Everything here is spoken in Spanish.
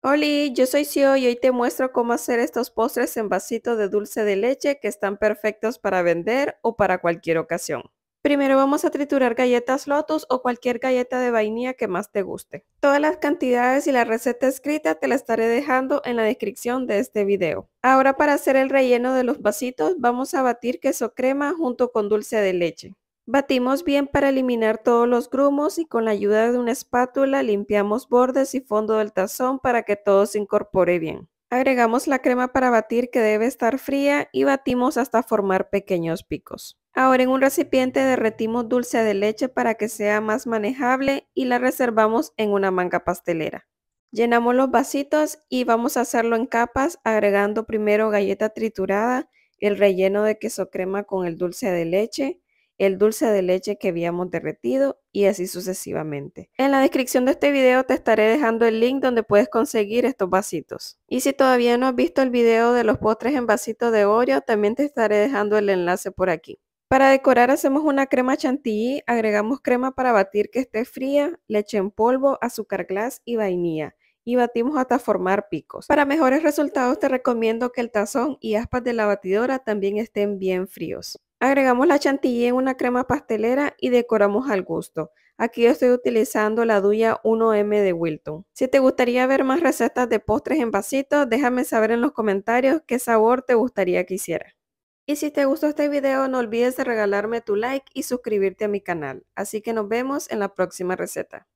Hola, yo soy Sio y hoy te muestro cómo hacer estos postres en vasito de dulce de leche que están perfectos para vender o para cualquier ocasión. Primero vamos a triturar galletas Lotus o cualquier galleta de vainilla que más te guste. Todas las cantidades y la receta escrita te la estaré dejando en la descripción de este video. Ahora para hacer el relleno de los vasitos vamos a batir queso crema junto con dulce de leche. Batimos bien para eliminar todos los grumos y con la ayuda de una espátula limpiamos bordes y fondo del tazón para que todo se incorpore bien. Agregamos la crema para batir que debe estar fría y batimos hasta formar pequeños picos. Ahora en un recipiente derretimos dulce de leche para que sea más manejable y la reservamos en una manga pastelera. Llenamos los vasitos y vamos a hacerlo en capas agregando primero galleta triturada, el relleno de queso crema con el dulce de leche, el dulce de leche que habíamos derretido y así sucesivamente. En la descripción de este video te estaré dejando el link donde puedes conseguir estos vasitos. Y si todavía no has visto el video de los postres en vasitos de Oreo, también te estaré dejando el enlace por aquí. Para decorar hacemos una crema chantilly, agregamos crema para batir que esté fría, leche en polvo, azúcar glass y vainilla y batimos hasta formar picos. Para mejores resultados te recomiendo que el tazón y aspas de la batidora también estén bien fríos. Agregamos la chantilly en una crema pastelera y decoramos al gusto. Aquí estoy utilizando la Duya 1M de Wilton. Si te gustaría ver más recetas de postres en vasitos, déjame saber en los comentarios qué sabor te gustaría que hiciera. Y si te gustó este video, no olvides de regalarme tu like y suscribirte a mi canal. Así que nos vemos en la próxima receta.